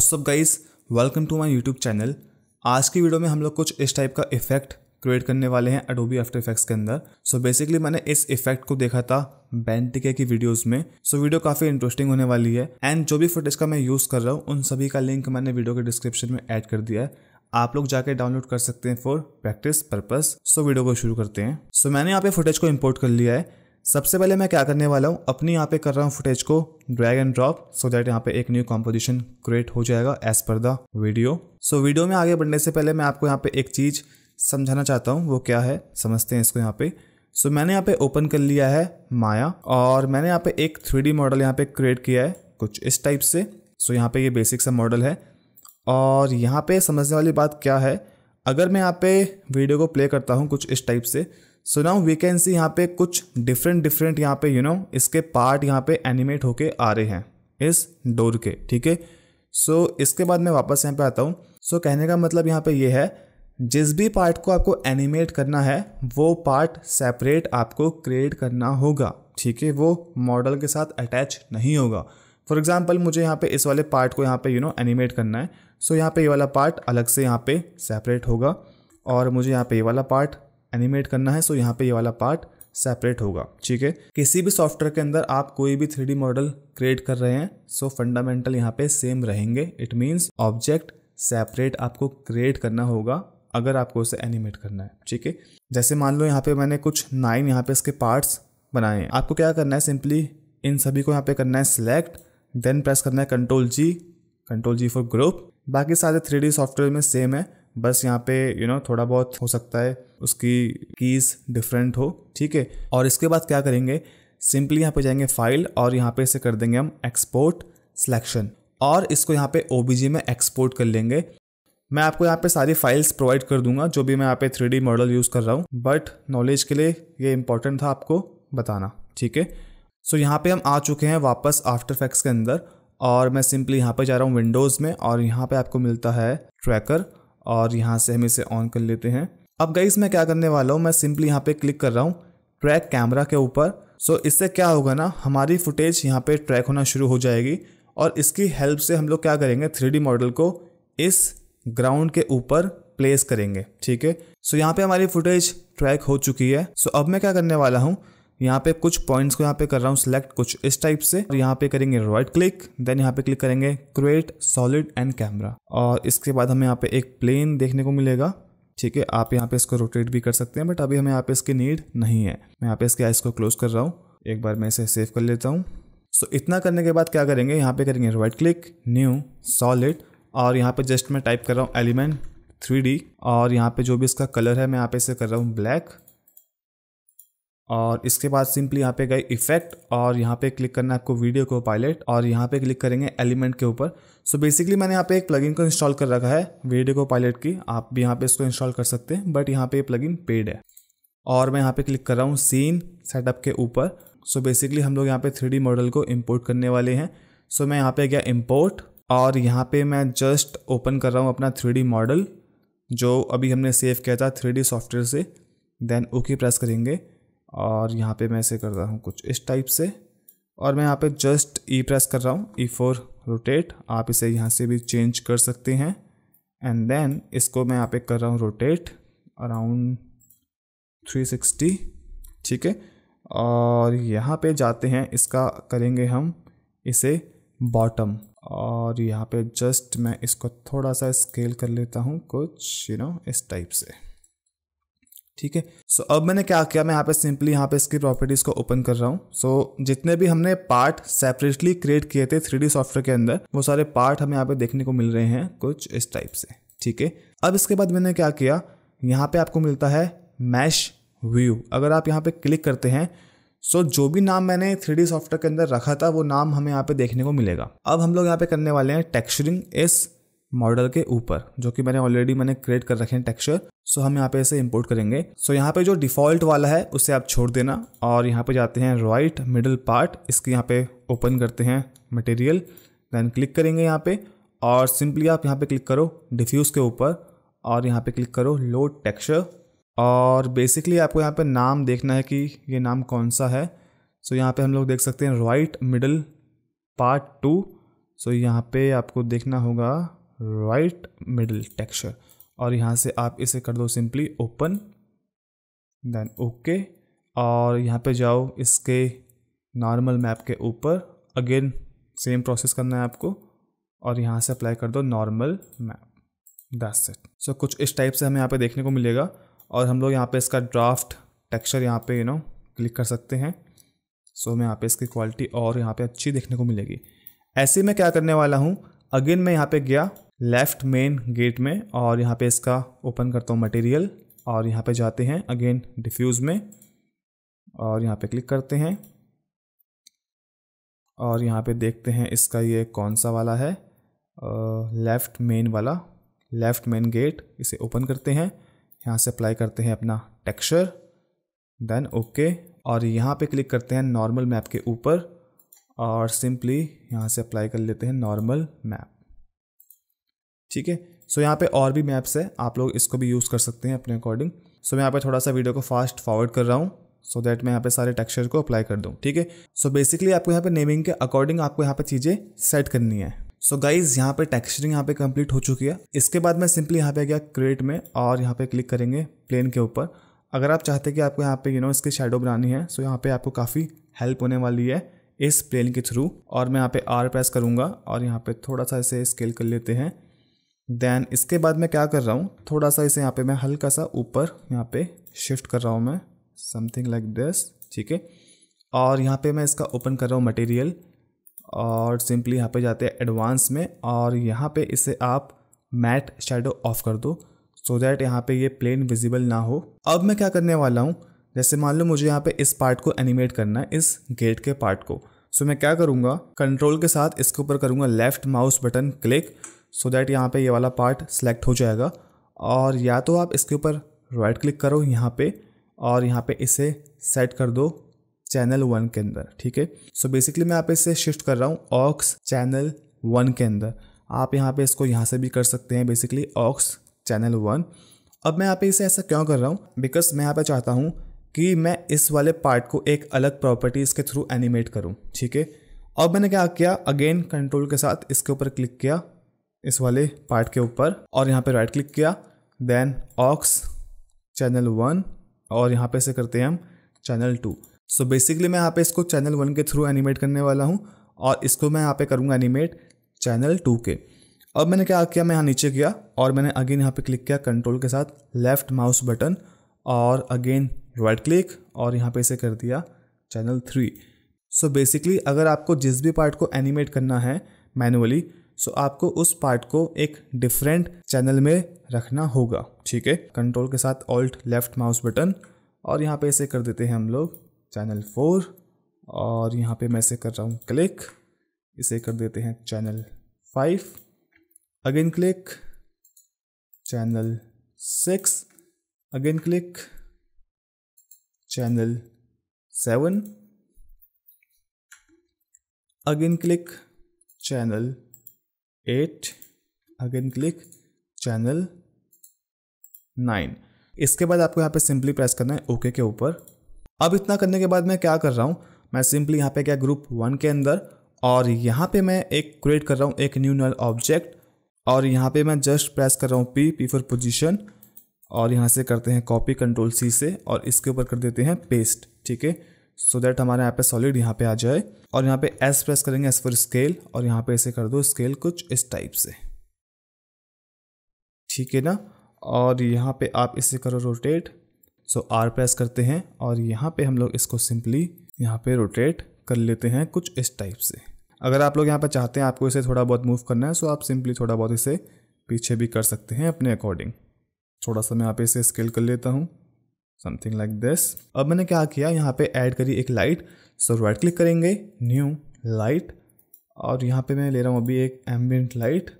WhatsApp guys welcome to my YouTube channel आज की video में हम लोग कुछ इस टाइप का इफेक्ट क्रिएट करने वाले हैं अडोबी आफ्टर इफेक्ट्स के अंदर सो so बेसिकली मैंने इस इफेक्ट को देखा था बैंटिके की वीडियोस में सो so वीडियो काफ़ी इंटरेस्टिंग होने वाली है एंड जो भी फुटेज का मैं यूज़ कर रहा हूँ उन सभी का लिंक मैंने वीडियो के डिस्क्रिप्शन में ऐड कर दिया है आप लोग जाके डाउनलोड कर सकते हैं for practice purpose so video को शुरू करते हैं सो so मैंने यहाँ पे फुटेज को इम्पोर्ट कर लिया है सबसे पहले मैं क्या करने वाला हूँ अपनी यहाँ पे कर रहा हूँ फुटेज को drag and drop so that यहाँ पे एक न्यू कॉम्पोजिशन क्रिएट हो जाएगा as per the video so video में आगे बढ़ने से पहले मैं आपको यहाँ पे एक चीज़ समझाना चाहता हूँ वो क्या है समझते हैं इसको यहाँ पे सो so, मैंने यहाँ पे ओपन कर लिया है माया और मैंने यहाँ पे एक थ्री मॉडल यहाँ पे क्रिएट किया है कुछ इस टाइप से सो so, यहाँ पे ये बेसिक सा मॉडल है और यहाँ पे समझने वाली बात क्या है अगर मैं यहाँ पे वीडियो को प्ले करता हूँ कुछ इस टाइप से so now we can see यहाँ पे कुछ डिफरेंट डिफरेंट यहाँ पे यू you नो know, इसके पार्ट यहाँ पे एनिमेट होके आ रहे हैं इस डोर के ठीक है सो इसके बाद मैं वापस यहाँ पे आता हूँ सो so, कहने का मतलब यहाँ पे ये यह है जिस भी पार्ट को आपको एनिमेट करना है वो पार्ट सेपरेट आपको क्रिएट करना होगा ठीक है वो मॉडल के साथ अटैच नहीं होगा फॉर एग्जाम्पल मुझे यहाँ पे इस वाले पार्ट को यहाँ पे यू नो एनिमेट करना है सो so, यहाँ पे ये यह वाला पार्ट अलग से यहाँ पे सेपरेट होगा और मुझे यहाँ पे ये यह वाला पार्ट एनिमेट करना है सो यहाँ पे ये वाला पार्ट सेपरेट होगा ठीक है किसी भी सॉफ्टवेयर के अंदर आप कोई भी थ्री मॉडल क्रिएट कर रहे हैं सो फंडामेंटल यहाँ पे सेम रहेंगे इट मीन्स ऑब्जेक्ट सेपरेट आपको क्रिएट करना होगा अगर आपको उसे एनिमेट करना है ठीक है जैसे मान लो यहाँ पे मैंने कुछ नाइन यहाँ पे इसके पार्ट्स बनाए हैं आपको क्या करना है सिंपली इन सभी को यहाँ पे करना है सिलेक्ट देन प्रेस करना है control G control G for group बाकी सारे थ्री सॉफ्टवेयर में सेम है बस यहाँ पे यू you नो know, थोड़ा बहुत हो सकता है उसकी कीज़ डिफरेंट हो ठीक है और इसके बाद क्या करेंगे सिंपली यहाँ पे जाएंगे फाइल और यहाँ पे इसे कर देंगे हम एक्सपोर्ट सिलेक्शन और इसको यहाँ पे ओ में एक्सपोर्ट कर लेंगे मैं आपको यहाँ पे सारी फाइल्स प्रोवाइड कर दूंगा जो भी मैं यहाँ पे थ्री मॉडल यूज़ कर रहा हूँ बट नॉलेज के लिए ये इंपॉर्टेंट था आपको बताना ठीक है सो यहाँ पे हम आ चुके हैं वापस आफ्टर फैक्स के अंदर और मैं सिंपली यहाँ पे जा रहा हूँ विंडोज़ में और यहाँ पे आपको मिलता है ट्रैकर और यहाँ से हम इसे ऑन कर लेते हैं अब गई मैं क्या करने वाला हूँ मैं सिंपली यहाँ पे क्लिक कर रहा हूँ ट्रैक कैमरा के ऊपर सो so, इससे क्या होगा ना हमारी फुटेज यहाँ पे ट्रैक होना शुरू हो जाएगी और इसकी हेल्प से हम लोग क्या करेंगे थ्री मॉडल को इस ग्राउंड के ऊपर प्लेस करेंगे ठीक है सो यहाँ पे हमारी फुटेज ट्रैक हो चुकी है सो so, अब मैं क्या करने वाला हूँ यहाँ पे कुछ पॉइंट्स को यहाँ पे कर रहा हूँ सिलेक्ट कुछ इस टाइप से और तो यहाँ पे करेंगे राइट क्लिक देन यहाँ पे क्लिक करेंगे क्रिएट सॉलिड एंड कैमरा और इसके बाद हमें यहाँ पे एक प्लेन देखने को मिलेगा ठीक है आप यहाँ पे इसको रोटेट भी कर सकते हैं बट अभी हमें यहाँ पे इसकी नीड नहीं है मैं यहाँ पे इसके आइस को क्लोज कर रहा हूँ एक बार मैं इसे सेव कर लेता हूँ सो so, इतना करने के बाद क्या करेंगे यहाँ पे करेंगे राइट क्लिक न्यू सॉलिड और यहाँ पे जस्ट मैं टाइप कर रहा हूँ एलिमेंट थ्री और यहाँ पे जो भी इसका कलर है मैं यहाँ पे इसे कर रहा हूँ ब्लैक और इसके बाद सिंपली यहाँ पे गए इफेक्ट और यहाँ पे क्लिक करना है आपको वीडियो को पायलट और यहाँ पे क्लिक करेंगे एलिमेंट के ऊपर सो बेसिकली मैंने यहाँ पे एक प्लगइन को इंस्टॉल कर रखा है वीडियो को पायलट की आप भी यहाँ पे इसको इंस्टॉल कर सकते हैं बट यहाँ पे ये प्लगइन पेड है और मैं यहाँ पे क्लिक कर रहा हूँ सीन सेटअप के ऊपर सो बेसिकली हम लोग यहाँ पे थ्री मॉडल को इम्पोर्ट करने वाले हैं सो मैं यहाँ पे गया इम्पोर्ट और यहाँ पे मैं जस्ट ओपन कर रहा हूँ अपना थ्री मॉडल जो अभी हमने सेव किया था थ्री सॉफ्टवेयर से देन ओके प्रेस करेंगे और यहाँ पे मैं ऐसे कर रहा हूँ कुछ इस टाइप से और मैं यहाँ पे जस्ट ई e प्रेस कर रहा हूँ ई फोर रोटेट आप इसे यहाँ से भी चेंज कर सकते हैं एंड देन इसको मैं यहाँ पे कर रहा हूँ रोटेट अराउंड 360 ठीक है और यहाँ पे जाते हैं इसका करेंगे हम इसे बॉटम और यहाँ पे जस्ट मैं इसको थोड़ा सा स्केल कर लेता हूँ कुछ यू you नो know, इस टाइप से ठीक है सो अब मैंने क्या किया मैं यहाँ पे सिंपली यहाँ पे इसकी प्रॉपर्टीज़ को ओपन कर रहा हूँ सो so, जितने भी हमने पार्ट सेपरेटली क्रिएट किए थे थ्री सॉफ्टवेयर के अंदर वो सारे पार्ट हमें यहाँ पे देखने को मिल रहे हैं कुछ इस टाइप से ठीक है अब इसके बाद मैंने क्या किया यहाँ पे आपको मिलता है मैश व्यू अगर आप यहाँ पे क्लिक करते हैं सो so, जो भी नाम मैंने थ्री सॉफ्टवेयर के अंदर रखा था वो नाम हमें यहाँ पे देखने को मिलेगा अब हम लोग यहाँ पे करने वाले हैं टेक्सचरिंग इस मॉडल के ऊपर जो कि मैंने ऑलरेडी मैंने क्रिएट कर रखे हैं टेक्सचर सो हम यहाँ पे इसे इंपोर्ट करेंगे सो यहाँ पे जो डिफ़ॉल्ट वाला है उसे आप छोड़ देना और यहाँ पे जाते हैं राइट मिडल पार्ट इसके यहाँ पे ओपन करते हैं मटेरियल देन क्लिक करेंगे यहाँ पे और सिंपली आप यहाँ पे क्लिक करो डिफ्यूज़ के ऊपर और यहाँ पे क्लिक करो लो टेक्सचर और बेसिकली आपको यहाँ पे नाम देखना है कि ये नाम कौन सा है सो so, यहाँ पे हम लोग देख सकते हैं right middle part two so यहाँ पे आपको देखना होगा राइट मिडल टेक्सचर और यहाँ से आप इसे कर दो सिंपली ओपन देन ओके और यहाँ पे जाओ इसके नॉर्मल मैप के ऊपर अगेन सेम प्रोसेस करना है आपको और यहाँ से अप्लाई कर दो normal map that's it so कुछ इस टाइप से हमें यहाँ पे देखने को मिलेगा और हम लोग यहाँ पे इसका ड्राफ्ट टेक्सचर यहाँ पे यू नो क्लिक कर सकते हैं सो मैं यहाँ पे इसकी क्वालिटी और यहाँ पे अच्छी देखने को मिलेगी ऐसे में क्या करने वाला हूँ अगेन मैं यहाँ पे गया लेफ़्ट मेन गेट में और यहाँ पे इसका ओपन करता हूँ मटेरियल और यहाँ पे जाते हैं अगेन डिफ्यूज़ में और यहाँ पे क्लिक करते हैं और यहाँ पे देखते हैं इसका ये कौन सा वाला है लेफ़्ट मेन वाला लेफ़्ट मेन गेट इसे ओपन करते हैं यहाँ से अप्लाई करते हैं अपना टेक्सचर देन ओके और यहाँ पे क्लिक करते हैं नॉर्मल मैप के ऊपर और सिंपली यहाँ से अप्लाई कर लेते हैं नॉर्मल मैप ठीक है सो यहाँ पे और भी मैप्स है आप लोग इसको भी यूज़ कर सकते हैं अपने अकॉर्डिंग सो मैं यहाँ पे थोड़ा सा वीडियो को फास्ट फॉरवर्ड कर रहा हूँ सो so दैट मैं यहाँ पे सारे टेक्सचर को अप्लाई कर दूँ ठीक है सो बेसिकली आपको यहाँ पे नेमिंग के अकॉर्डिंग आपको यहाँ पे चीज़ें सेट करनी है सो गाइज यहाँ पे टेक्सचरिंग यहाँ पे कंप्लीट हो चुकी है इसके बाद मैं सिंपली यहाँ पे गया क्रिएट में और यहाँ पे क्लिक करेंगे प्लेन के ऊपर अगर आप चाहते कि आपको यहाँ पे यू नो इसकी शेडो बनानी है सो यहाँ पे आपको काफ़ी हेल्प होने वाली है इस प्लेन के थ्रू और मैं यहाँ पे आर प्रेस करूँगा और यहाँ पे थोड़ा सा इसे स्केल कर लेते हैं देन इसके बाद मैं क्या कर रहा हूँ थोड़ा सा इसे यहाँ पे मैं हल्का सा ऊपर यहाँ पे शिफ्ट कर रहा हूँ मैं समथिंग लाइक दिस ठीक है और यहाँ पे मैं इसका ओपन कर रहा हूँ मटेरियल और सिंपली यहाँ पे जाते हैं एडवांस में और यहाँ पे इसे आप मैट शेडो ऑफ कर दो सो दैट यहाँ पे ये प्लेन विजिबल ना हो अब मैं क्या करने वाला हूँ जैसे मान लो मुझे यहाँ पे इस पार्ट को एनिमेट करना है इस गेट के पार्ट को सो so मैं क्या करूँगा कंट्रोल के साथ इसके ऊपर करूँगा left mouse button click so that यहाँ पे ये वाला पार्ट सेलेक्ट हो जाएगा और या तो आप इसके ऊपर राइट क्लिक करो यहाँ पे और यहाँ पे इसे सेट कर दो चैनल वन के अंदर ठीक है सो बेसिकली मैं आप इसे शिफ्ट कर रहा हूँ ऑक्स चैनल वन के अंदर आप यहाँ पे इसको यहाँ से भी कर सकते हैं बेसिकली ऑक्स चैनल वन अब मैं यहाँ पे इसे ऐसा क्यों कर रहा हूँ बिकॉज मैं यहाँ पे चाहता हूँ कि मैं इस वाले पार्ट को एक अलग प्रॉपर्टीज़ के थ्रू एनिमेट करूँ ठीक है अब मैंने क्या किया अगेन कंट्रोल के साथ इसके ऊपर क्लिक किया इस वाले पार्ट के ऊपर और यहाँ पे राइट क्लिक किया देन ऑक्स चैनल वन और यहाँ पे से करते हैं हम चैनल टू सो बेसिकली मैं यहाँ पे इसको चैनल वन के थ्रू एनिमेट करने वाला हूँ और इसको मैं यहाँ पे करूँगा एनिमेट चैनल टू के अब मैंने क्या किया मैं यहाँ नीचे गया और मैंने अगेन यहाँ पे क्लिक किया कंट्रोल के साथ लेफ्ट माउस बटन और अगेन राइट क्लिक और यहाँ पे इसे कर दिया चैनल थ्री सो बेसिकली अगर आपको जिस भी पार्ट को एनिमेट करना है मैनुअली सो आपको उस पार्ट को एक डिफरेंट चैनल में रखना होगा ठीक है कंट्रोल के साथ ऑल्ट लेफ्ट माउस बटन और यहाँ पे इसे कर देते हैं हम लोग चैनल फोर और यहाँ पे मैं इसे कर रहा हूँ क्लिक इसे कर देते हैं channel five again click channel six again click channel seven again click channel eight again click channel nine इसके बाद आपको यहाँ पे सिंपली प्रेस करना है ओके के ऊपर अब इतना करने के बाद मैं क्या कर रहा हूँ मैं सिंपली यहाँ पे क्या ग्रुप वन के अंदर और यहाँ पे मैं एक क्रिएट कर रहा हूँ एक न्यू नल ऑब्जेक्ट और यहाँ पे मैं जस्ट प्रेस कर रहा हूँ पी पी फॉर पोजिशन और यहाँ से करते हैं कॉपी कंट्रोल सी से और इसके ऊपर कर देते हैं पेस्ट ठीक है सो so दैट हमारे यहाँ पे सॉलिड यहाँ पे आ जाए और यहाँ पे एस प्रेस करेंगे एस फॉर स्केल और यहाँ पे इसे कर दो स्केल कुछ इस टाइप से ठीक है ना और यहाँ पे आप इसे करो रोटेट सो आर प्रेस करते हैं और यहाँ पे हम लोग इसको सिंपली यहाँ पे रोटेट कर लेते हैं कुछ इस टाइप से अगर आप लोग यहाँ पे चाहते हैं आपको इसे थोड़ा बहुत मूव करना है सो आप सिंपली थोड़ा बहुत इसे पीछे भी कर सकते हैं अपने अकॉर्डिंग थोड़ा सा मैं यहाँ पे इसे स्केल कर लेता हूँ समथिंग लाइक दिस अब मैंने क्या किया यहाँ पे ऐड करी एक लाइट सो राइट क्लिक करेंगे न्यू लाइट और यहाँ पे मैं ले रहा हूँ अभी एक एम्बियट लाइट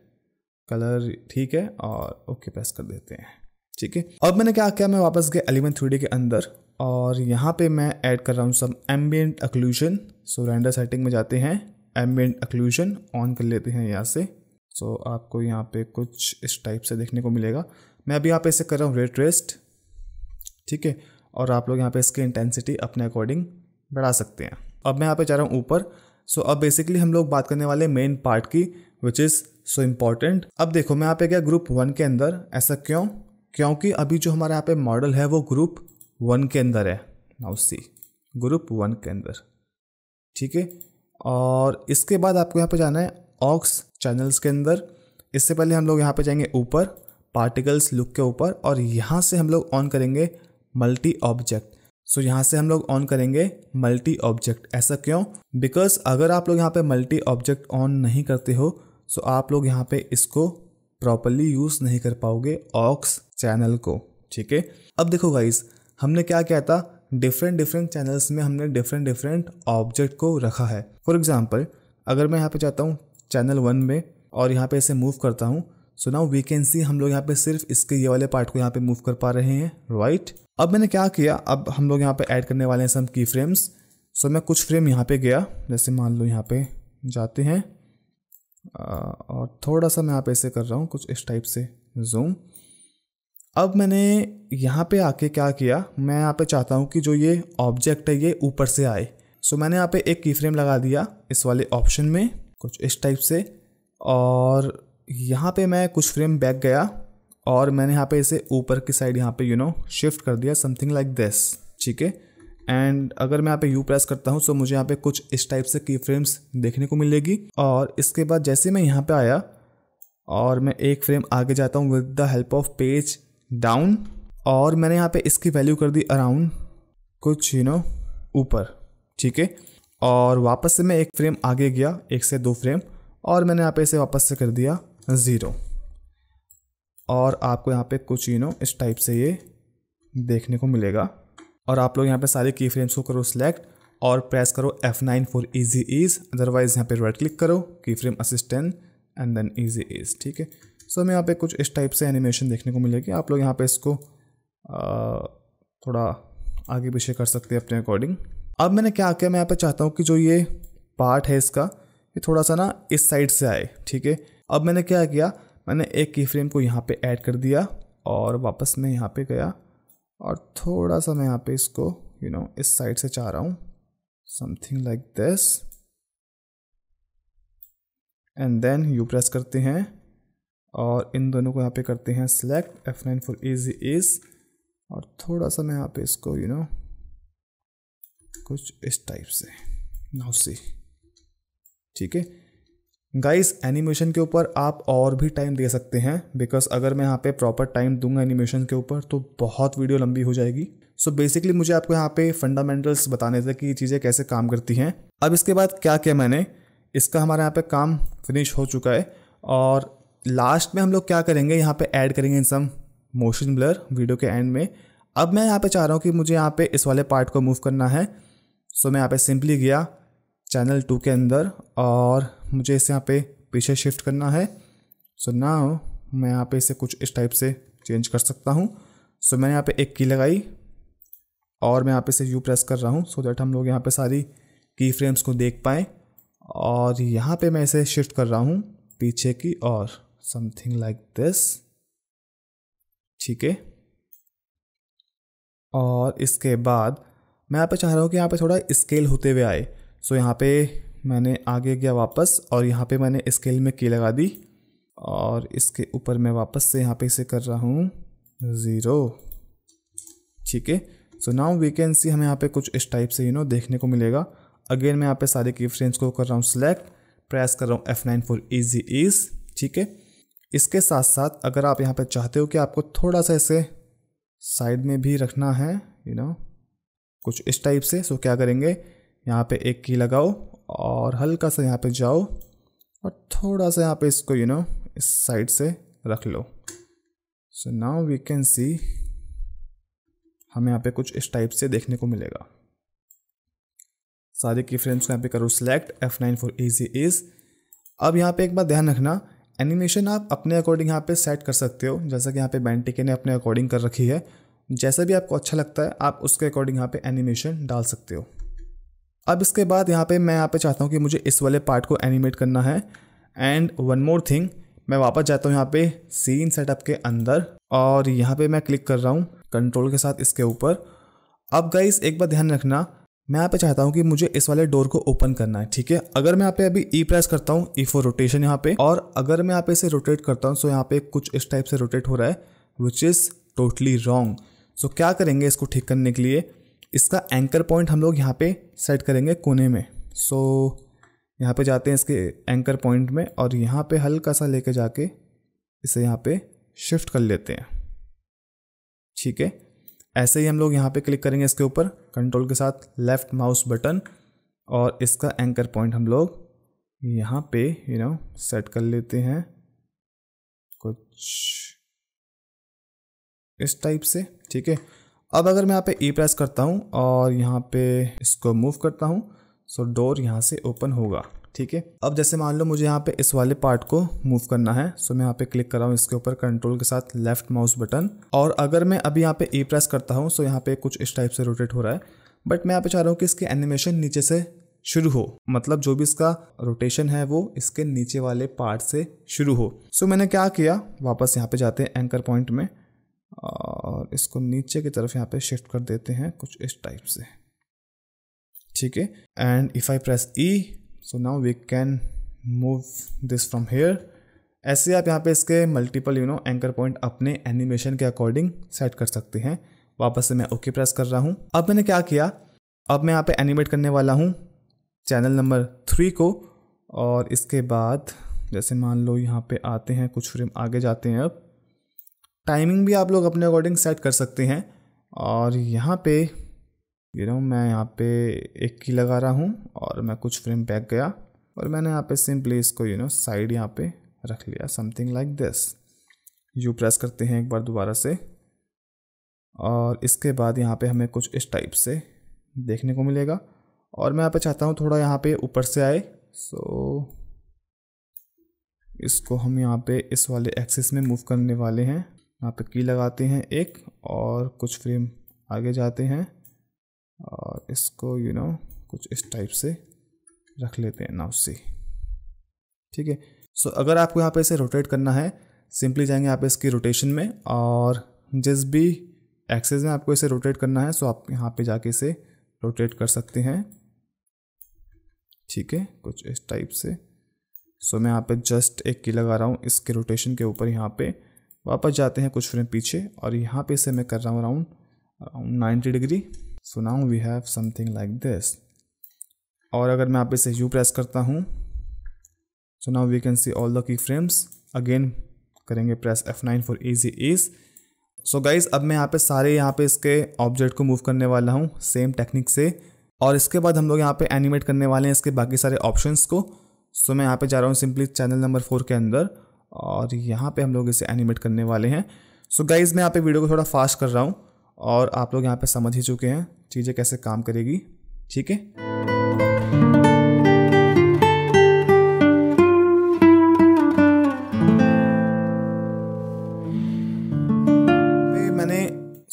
कलर ठीक है और ओके प्रेस कर देते हैं ठीक है अब मैंने क्या किया मैं वापस गया एलिमेंट थ्री के अंदर और यहाँ पे मैं ऐड कर रहा हूँ सब ambient occlusion so render setting में जाते हैं एम्बियट अक्लूजन ऑन कर लेते हैं यहाँ से सो so, आपको यहाँ पे कुछ इस टाइप से देखने को मिलेगा मैं अभी यहाँ पे इसे कर रहा हूँ रेड रेस्ट ठीक है और आप लोग यहाँ पे इसकी इंटेंसिटी अपने अकॉर्डिंग बढ़ा सकते हैं अब मैं यहाँ पे जा रहा हूँ ऊपर सो अब बेसिकली हम लोग बात करने वाले मेन पार्ट की विच इज़ सो इम्पॉर्टेंट अब देखो मैं यहाँ पे गया ग्रुप वन के अंदर ऐसा क्यों क्योंकि अभी जो हमारे यहाँ पे मॉडल है वो ग्रुप वन के अंदर है नाउ सी ग्रुप वन के अंदर ठीक है और इसके बाद आपको यहाँ पे जाना है ऑक्स चैनल्स के अंदर इससे पहले हम लोग यहाँ पे जाएंगे ऊपर पार्टिकल्स लुक के ऊपर और यहाँ से हम लोग ऑन करेंगे मल्टी ऑब्जेक्ट सो यहाँ से हम लोग ऑन करेंगे मल्टी ऑब्जेक्ट ऐसा क्यों बिकॉज अगर आप लोग यहाँ पे मल्टी ऑब्जेक्ट ऑन नहीं करते हो सो आप लोग यहाँ पे इसको प्रॉपरली यूज़ नहीं कर पाओगे ऑक्स चैनल को ठीक है अब देखो गाइस हमने क्या किया था डिफरेंट डिफरेंट चैनल्स में हमने डिफरेंट डिफरेंट ऑब्जेक्ट को रखा है फॉर एग्ज़ाम्पल अगर मैं यहाँ पे जाता हूँ चैनल वन में और यहाँ पे इसे मूव करता हूँ so now we can see हम लोग यहाँ पे सिर्फ इसके ये वाले पार्ट को यहाँ पे मूव कर पा रहे हैं राइट right? अब मैंने क्या किया अब हम लोग यहाँ पे ऐड करने वाले हैं सम की फ्रेम्स सो मैं कुछ फ्रेम यहाँ पे गया जैसे मान लो यहाँ पे जाते हैं और थोड़ा सा मैं यहाँ पे ऐसे कर रहा हूँ कुछ इस टाइप से जूम अब मैंने यहाँ पे आके क्या किया मैं यहाँ पे चाहता हूँ कि जो ये ऑब्जेक्ट है ये ऊपर से आए सो मैंने यहाँ पे एक की फ्रेम लगा दिया इस वाले ऑप्शन में कुछ इस टाइप से और यहाँ पे मैं कुछ फ्रेम बैक गया और मैंने यहाँ पे इसे ऊपर की साइड यहाँ पे यू नो शिफ्ट कर दिया समथिंग लाइक दिस ठीक है एंड अगर मैं यहाँ पे यू प्रेस करता हूँ तो मुझे यहाँ पे कुछ इस टाइप से की फ्रेम्स देखने को मिलेगी और इसके बाद जैसे मैं यहाँ पे आया और मैं एक फ्रेम आगे जाता हूँ with the help of page down और मैंने यहाँ पे इसकी वैल्यू कर दी अराउंड कुछ यू नो ऊपर ठीक है और वापस से मैं एक फ्रेम आगे गया एक से दो फ्रेम और मैंने यहाँ पे इसे वापस से कर दिया ज़ीरो और आपको यहाँ पे कुछ यू नो इस टाइप से ये देखने को मिलेगा और आप लोग यहाँ पे सारे की फ्रेम्स को करो सिलेक्ट और प्रेस करो F9 nine for easy ease otherwise यहाँ पे राइट क्लिक करो की frame assistant and then easy ease ठीक है सो हमें यहाँ पे कुछ इस टाइप से एनिमेशन देखने को मिलेगी आप लोग यहाँ पे इसको आ, थोड़ा आगे पीछे कर सकते हैं अपने अकॉर्डिंग अब मैंने क्या किया मैं यहाँ पे चाहता हूँ कि जो ये पार्ट है इसका ये थोड़ा सा ना इस साइड से आए ठीक है अब मैंने क्या किया मैंने एक की फ्रेम को यहाँ पे ऐड कर दिया और वापस मैं यहाँ पे गया और थोड़ा सा मैं यहाँ पे इसको यू you नो know, इस साइड से चाह रहा हूँ something like this and then you press करते हैं और इन दोनों को यहाँ पे करते हैं select F nine for ease ease और थोड़ा सा मैं यहाँ पे इसको यू you नो know, कुछ इस टाइप से नाउ सी ठीक है गाइस एनिमेशन के ऊपर आप और भी टाइम दे सकते हैं बिकॉज अगर मैं यहाँ पे प्रॉपर टाइम दूंगा एनिमेशन के ऊपर तो बहुत वीडियो लंबी हो जाएगी सो so बेसिकली मुझे आपको यहाँ पे फंडामेंटल्स बताने थे कि ये चीज़ें कैसे काम करती हैं अब इसके बाद क्या किया मैंने इसका हमारे यहाँ पे काम फिनिश हो चुका है और लास्ट में हम लोग क्या करेंगे यहाँ पे ऐड करेंगे in some motion blur video के एंड में अब मैं यहाँ पे चाह रहा हूँ कि मुझे यहाँ पे इस वाले पार्ट को मूव करना है सो so मैं यहाँ पे सिंपली गया चैनल टू के अंदर और मुझे इसे यहाँ पे पीछे शिफ्ट करना है सो so नाउ मैं यहाँ पे इसे कुछ इस टाइप से चेंज कर सकता हूँ सो so मैंने यहाँ पे एक की लगाई और मैं यहाँ पे इसे यू प्रेस कर रहा हूँ सो दैट हम लोग यहाँ पे सारी की फ्रेम्स को देख पाएँ और यहाँ पे मैं इसे शिफ्ट कर रहा हूँ पीछे की और समथिंग लाइक दिस ठीक है और इसके बाद मैं यहाँ पे चाह रहा हूँ कि यहाँ पे थोड़ा स्केल होते हुए आए सो so यहाँ पे मैंने आगे गया वापस और यहाँ पे मैंने स्केल में की लगा दी और इसके ऊपर मैं वापस से यहाँ पे इसे कर रहा हूँ ज़ीरो ठीक है so now we can see हमें यहाँ पे कुछ इस टाइप से यू नो देखने को मिलेगा अगेन मैं यहाँ पे सारे की फ्रेंड्स को कर रहा हूँ सिलेक्ट प्रेस कर रहा हूँ F nine four easy ease ठीक है इसके साथ साथ अगर आप यहाँ पे चाहते हो कि आपको थोड़ा सा इसे साइड में भी रखना है यू you नो know, कुछ इस टाइप से सो क्या करेंगे यहाँ पे एक की लगाओ और हल्का सा यहाँ पे जाओ और थोड़ा सा यहाँ पे इसको यू you नो know, इस साइड से रख लो so now we can see हमें यहाँ पे कुछ इस टाइप से देखने को मिलेगा सारे की फ्रेम्स को यहाँ पे करो select F nine four easy ease अब यहाँ पे एक बार ध्यान रखना एनिमेशन आप अपने अकॉर्डिंग यहाँ पे सेट कर सकते हो जैसा कि यहाँ पे बैंटिके ने अपने अकॉर्डिंग कर रखी है जैसा भी आपको अच्छा लगता है आप उसके अकॉर्डिंग यहाँ पे एनिमेशन डाल सकते हो अब इसके बाद यहाँ पे मैं यहाँ पे चाहता हूँ कि मुझे इस वाले पार्ट को एनिमेट करना है एंड वन मोर थिंग मैं वापस जाता हूँ यहाँ पे सीन सेटअप के अंदर और यहाँ पे मैं क्लिक कर रहा हूँ कंट्रोल के साथ इसके ऊपर अब गाइस एक बार ध्यान रखना मैं यहाँ पे चाहता हूँ कि मुझे इस वाले डोर को ओपन करना है ठीक है अगर मैं यहाँ पे अभी ई e प्रेस करता हूँ ई फॉर रोटेशन यहाँ पे और अगर मैं यहाँ पे इसे रोटेट करता हूँ सो यहाँ पे कुछ इस टाइप से रोटेट हो रहा है which is totally wrong so क्या करेंगे इसको ठीक करने के लिए इसका एंकर पॉइंट हम लोग यहाँ पे सेट करेंगे कोने में सो so, यहाँ पे जाते हैं इसके एंकर पॉइंट में और यहाँ पे हल्का सा लेके जाके इसे यहाँ पे शिफ्ट कर लेते हैं ठीक है ऐसे ही हम लोग यहाँ पे क्लिक करेंगे इसके ऊपर कंट्रोल के साथ लेफ़्ट माउस बटन और इसका एंकर पॉइंट हम लोग यहाँ पे यू नो सेट कर लेते हैं कुछ इस टाइप से ठीक है अब अगर मैं यहाँ पे ई e प्रेस करता हूँ और यहाँ पे इसको मूव करता हूँ सो डोर यहाँ से ओपन होगा ठीक है अब जैसे मान लो मुझे यहाँ पे इस वाले पार्ट को मूव करना है सो मैं यहाँ पे क्लिक कर रहा हूँ इसके ऊपर कंट्रोल के साथ लेफ्ट माउस बटन और अगर मैं अभी यहाँ पे ई e प्रेस करता हूँ सो यहाँ पे कुछ इस टाइप से रोटेट हो रहा है बट मैं यहाँ पे चाह रहा हूँ कि इसके एनिमेशन नीचे से शुरू हो मतलब जो भी इसका रोटेशन है वो इसके नीचे वाले पार्ट से शुरू हो सो मैंने क्या किया वापस यहाँ पे जाते हैं एंकर पॉइंट में और इसको नीचे की तरफ यहाँ पे शिफ्ट कर देते हैं कुछ इस टाइप से ठीक है and if I press E so now we can move this from here ऐसे आप यहाँ पे इसके multiple you know anchor point अपने एनिमेशन के अकॉर्डिंग सेट कर सकते हैं वापस से मैं ओके okay प्रेस कर रहा हूँ अब मैंने क्या किया अब मैं यहाँ पे एनिमेट करने वाला हूँ चैनल नंबर थ्री को और इसके बाद जैसे मान लो यहाँ पे आते हैं कुछ फ्रेम आगे जाते हैं अब टाइमिंग भी आप लोग अपने अकॉर्डिंग सेट कर सकते हैं और यहाँ पे ये रहा मैं यहाँ पे एक की लगा रहा हूँ और मैं कुछ फ्रेम बैक गया और मैंने यहाँ पे सिंपली इसको यू नो साइड यहाँ पे रख लिया something like this you press करते हैं एक बार दोबारा से और इसके बाद यहाँ पे हमें कुछ इस टाइप से देखने को मिलेगा और मैं यहाँ पे चाहता हूँ थोड़ा यहाँ पे ऊपर से आए सो इसको हम यहाँ पे इस वाले एक्सिस में मूव करने वाले हैं यहाँ पे की लगाते हैं एक और कुछ फ्रेम आगे जाते हैं और इसको यू you नो know, कुछ इस टाइप से रख लेते हैं नाउ सी ठीक है सो अगर आपको यहाँ पे इसे रोटेट करना है सिंपली जाएंगे आप इसकी रोटेशन में और जिस भी एक्सेस में आपको इसे रोटेट करना है सो आप यहाँ पे जाके इसे रोटेट कर सकते हैं ठीक है कुछ इस टाइप से सो मैं यहाँ पे जस्ट एक की लगा रहा हूँ इसके रोटेशन के ऊपर यहाँ पर वापस जाते हैं कुछ फ्रेम पीछे और यहाँ पे से मैं कर रहा हूँ around around ninety degree so now we have something like this और अगर मैं आप इसे यू प्रेस करता हूँ so now we can see all the key frames again करेंगे press F nine for easy ease so guys अब मैं यहाँ पे सारे यहाँ पे इसके ऑब्जेक्ट को मूव करने वाला हूँ सेम टेक्निक से और इसके बाद हम लोग यहाँ पे एनिमेट करने वाले हैं इसके बाकी सारे ऑप्शंस को सो so, मैं यहाँ पे जा रहा हूँ सिंपली चैनल नंबर फोर के अंदर और यहाँ पे हम लोग इसे एनिमेट करने वाले हैं सो so गाइज़ मैं यहाँ पे वीडियो को थोड़ा फास्ट कर रहा हूँ और आप लोग यहाँ पे समझ ही चुके हैं चीज़ें कैसे काम करेगी ठीक है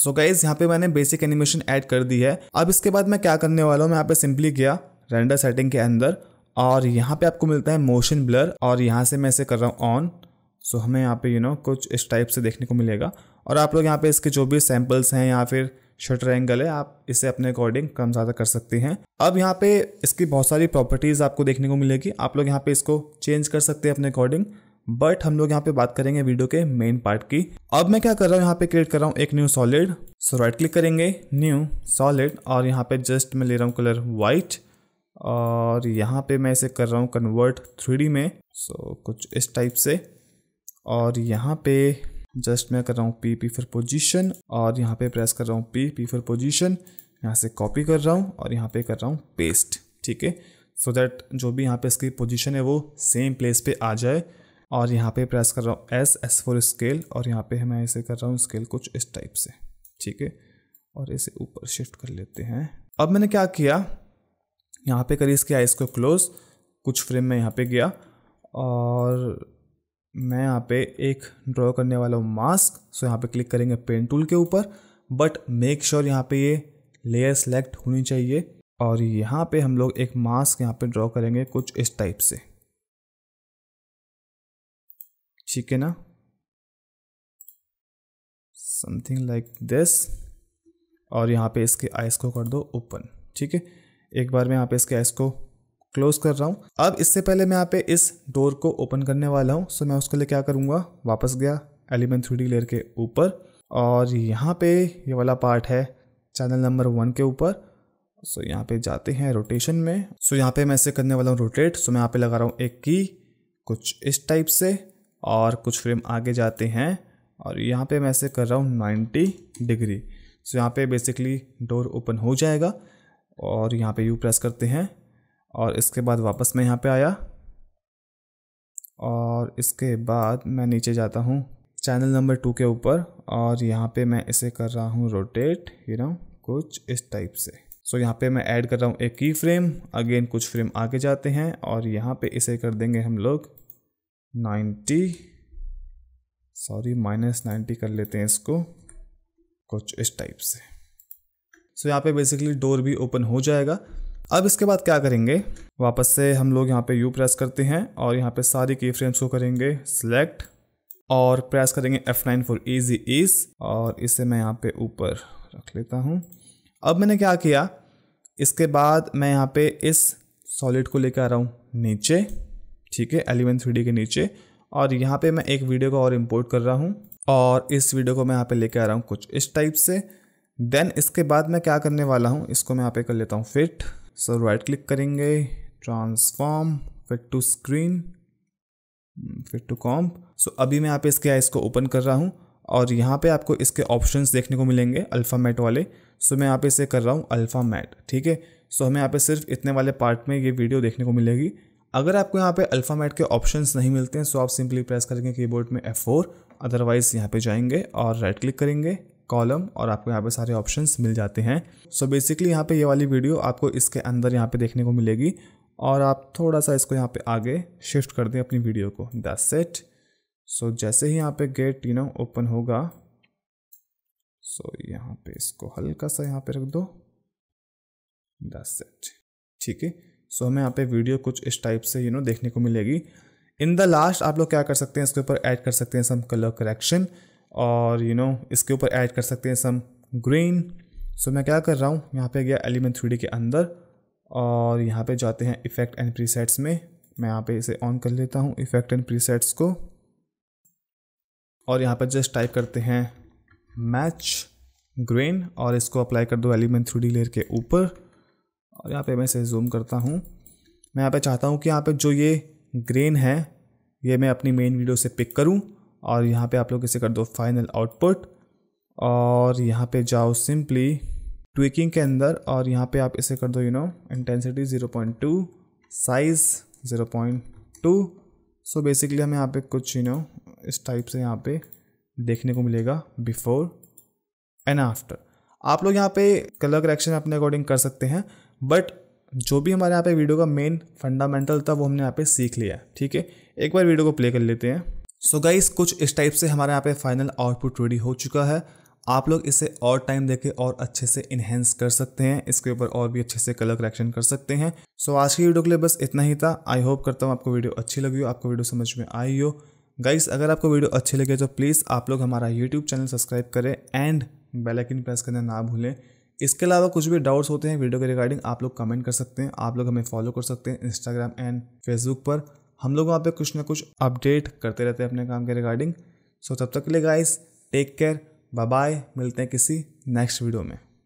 सो गाइज यहाँ पे मैंने बेसिक एनिमेशन ऐड कर दी है अब इसके बाद मैं क्या करने वाला हूँ मैं यहाँ पे सिंपली गया रेंडर सेटिंग के अंदर और यहाँ पे आपको मिलता है मोशन ब्लर और यहाँ से मैं इसे कर रहा हूँ ऑन सो हमें यहाँ पे यू नो कुछ इस टाइप से देखने को मिलेगा और आप लोग यहाँ पे इसके जो भी सैम्पल्स हैं या फिर शटर एंगल है आप इसे अपने अकॉर्डिंग कम ज़्यादा कर सकते हैं अब यहाँ पे इसकी बहुत सारी प्रॉपर्टीज़ आपको देखने को मिलेगी आप लोग यहाँ पे इसको चेंज कर सकते हैं अपने अकॉर्डिंग बट हम लोग यहाँ पे बात करेंगे वीडियो के मेन पार्ट की अब मैं क्या कर रहा हूँ यहाँ पे क्रिएट कर रहा हूँ एक new solid so right click करेंगे न्यू सॉलिड और यहाँ पे जस्ट मैं ले रहा हूँ कलर वाइट और यहाँ पे मैं इसे कर रहा हूँ कन्वर्ट थ्री में सो so, कुछ इस टाइप से और यहाँ पे जस्ट मैं कर रहा हूँ पी पी फॉर पोजिशन और यहाँ पे प्रेस कर रहा हूँ पी पी फॉर पोजिशन यहाँ से कॉपी कर रहा हूँ और यहाँ पे कर रहा हूँ पेस्ट ठीक है सो दैट जो भी यहाँ पे इसकी पोजिशन है वो सेम प्लेस पे आ जाए और यहाँ पे प्रेस कर रहा हूँ एस एस फॉर स्केल और यहाँ पे मैं इसे कर रहा हूँ स्केल कुछ इस टाइप से ठीक है और इसे ऊपर शिफ्ट कर लेते हैं अब मैंने क्या किया यहाँ पे करी इसके आइस को क्लोज़ कुछ फ्रेम में यहाँ पे गया और मैं यहाँ पे एक ड्रॉ करने वाला हूँ मास्क सो यहाँ पे क्लिक करेंगे पेन टूल के ऊपर बट मेक श्योर यहाँ पे ये लेयर सेलेक्ट होनी चाहिए और यहाँ पे हम लोग एक मास्क यहाँ पे ड्रॉ करेंगे कुछ इस टाइप से ठीक है ना समथिंग लाइक दिस और यहाँ पे इसके आइस को कर दो ओपन ठीक है एक बार मैं यहाँ पे इसके आइस को क्लोज कर रहा हूँ अब इससे पहले मैं यहाँ पे इस डोर को ओपन करने वाला हूँ सो मैं उसके लिए क्या करूँगा वापस गया एलिमेंट थ्री लेयर के ऊपर और यहाँ पे ये वाला पार्ट है चैनल नंबर वन के ऊपर सो यहाँ पे जाते हैं रोटेशन में सो यहाँ पे मैं इसे करने वाला हूँ रोटेट सो मैं यहाँ पे लगा रहा हूँ एक की कुछ इस टाइप से और कुछ फ्रेम आगे जाते हैं और यहाँ पे मैं इसे कर रहा हूँ नाइन्टी डिग्री सो यहाँ पे बेसिकली डोर ओपन हो जाएगा और यहाँ पे यू प्रेस करते हैं और इसके बाद वापस मैं यहाँ पे आया और इसके बाद मैं नीचे जाता हूँ चैनल नंबर टू के ऊपर और यहाँ पे मैं इसे कर रहा हूँ रोटेट यू नो कुछ इस टाइप से सो so, यहाँ पे मैं ऐड कर रहा हूँ एक की फ्रेम अगेन कुछ फ्रेम आगे जाते हैं और यहाँ पे इसे कर देंगे हम लोग नाइन्टी सॉरी माइनस नाइन्टी कर लेते हैं इसको कुछ इस टाइप से सो so, यहाँ पे बेसिकली डोर भी ओपन हो जाएगा अब इसके बाद क्या करेंगे वापस से हम लोग यहाँ पे यू प्रेस करते हैं और यहाँ पे सारी की फ्रेम्स को करेंगे सिलेक्ट और प्रेस करेंगे F9 फॉर ईजी ईज और इसे मैं यहाँ पे ऊपर रख लेता हूँ अब मैंने क्या किया इसके बाद मैं यहाँ पे इस सॉलिड को लेकर आ रहा हूँ नीचे ठीक है एलिवेंथ थ्री के नीचे और यहाँ पे मैं एक वीडियो को और इम्पोर्ट कर रहा हूँ और इस वीडियो को मैं यहाँ पे लेकर आ रहा हूँ कुछ इस टाइप से देन इसके बाद मैं क्या करने वाला हूँ इसको मैं यहाँ पे कर लेता हूँ फिट सो राइट क्लिक करेंगे transform fit to screen fit to comp so अभी मैं यहाँ पे इसके इसको ओपन कर रहा हूँ और यहाँ पे आपको इसके ऑप्शंस देखने को मिलेंगे अल्फ़ामेट वाले सो मैं यहाँ पे इसे कर रहा हूँ अल्फ़ामेट ठीक है सो हमें यहाँ पे सिर्फ इतने वाले पार्ट में ये वीडियो देखने को मिलेगी अगर आपको यहाँ पे अल्फ़ामेट के ऑप्शंस नहीं मिलते हैं सो आप सिंपली प्रेस करेंगे कीबोर्ड में F4 अदरवाइज़ यहाँ पे जाएंगे और राइट क्लिक करेंगे कॉलम और आपको यहाँ पे सारे ऑप्शंस मिल जाते हैं सो बेसिकली यहाँ पे ये वाली वीडियो आपको इसके अंदर यहाँ पे देखने को मिलेगी और आप थोड़ा सा इसको यहाँ पे आगे शिफ्ट कर दें अपनी वीडियो को द सेट सो जैसे ही यहाँ पे गेट यू नो ओपन होगा सो so यहाँ पे इसको हल्का सा यहाँ पे रख दो द सेट ठीक है सो हमें यहाँ पे वीडियो कुछ इस टाइप से यू you नो know, देखने को मिलेगी इन द लास्ट आप लोग क्या कर सकते हैं इसके ऊपर ऐड कर सकते हैं सम कलर करेक्शन और यू you नो know, इसके ऊपर ऐड कर सकते हैं सम ग्रीन सो मैं क्या कर रहा हूँ यहाँ पे गया एलिमेंट थ्री के अंदर और यहाँ पे जाते हैं इफ़ेक्ट एंड प्रीसेट्स में मैं यहाँ पे इसे ऑन कर लेता हूँ इफ़ेक्ट एंड प्रीसेट्स को और यहाँ पर जस्ट टाइप करते हैं मैच ग्रेन और इसको अप्लाई कर दो एलिमेंट थ्री लेयर के ऊपर और यहाँ पे मैं इसे जूम करता हूँ मैं यहाँ पे चाहता हूँ कि यहाँ पे जो ये ग्रेन है ये मैं अपनी मेन वीडियो से पिक करूँ और यहाँ पे आप लोग इसे कर दो फाइनल आउटपुट और यहाँ पे जाओ सिंपली ट्विकिंग के अंदर और यहाँ पे आप इसे कर दो you know intensity zero point two size zero point two so basically हमें यहाँ पे कुछ यू you नो know, इस टाइप से यहाँ पे देखने को मिलेगा बिफोर एंड आफ्टर आप लोग यहाँ पे कलर करेक्शन अपने अकॉर्डिंग कर सकते हैं बट जो भी हमारे यहाँ पे वीडियो का मेन फंडामेंटल था वो हमने यहाँ पे सीख लिया ठीक है एक बार वीडियो को प्ले कर लेते हैं सो so गाइस कुछ इस टाइप से हमारे यहाँ पे फाइनल आउटपुट रेडी हो चुका है आप लोग इसे और टाइम देके और अच्छे से इन्हेंस कर सकते हैं इसके ऊपर और भी अच्छे से कलर करेक्शन कर सकते हैं सो so, आज की वीडियो के लिए बस इतना ही था आई होप करता हूँ आपको वीडियो अच्छी लगी हो आपको वीडियो समझ में आई हो गाइस अगर आपको वीडियो अच्छी लगे तो प्लीज़ आप लोग हमारा यूट्यूब चैनल सब्सक्राइब करें एंड बेलाइकिन प्रेस करना ना भूलें इसके अलावा कुछ भी डाउट्स होते हैं वीडियो के रिगार्डिंग आप लोग कमेंट कर सकते हैं आप लोग हमें फॉलो कर सकते हैं इंस्टाग्राम एंड फेसबुक पर हम लोग वहाँ पे कुछ ना कुछ अपडेट करते रहते हैं अपने काम के रिगार्डिंग सो तब तक के लिए guys take care bye bye मिलते हैं किसी नेक्स्ट वीडियो में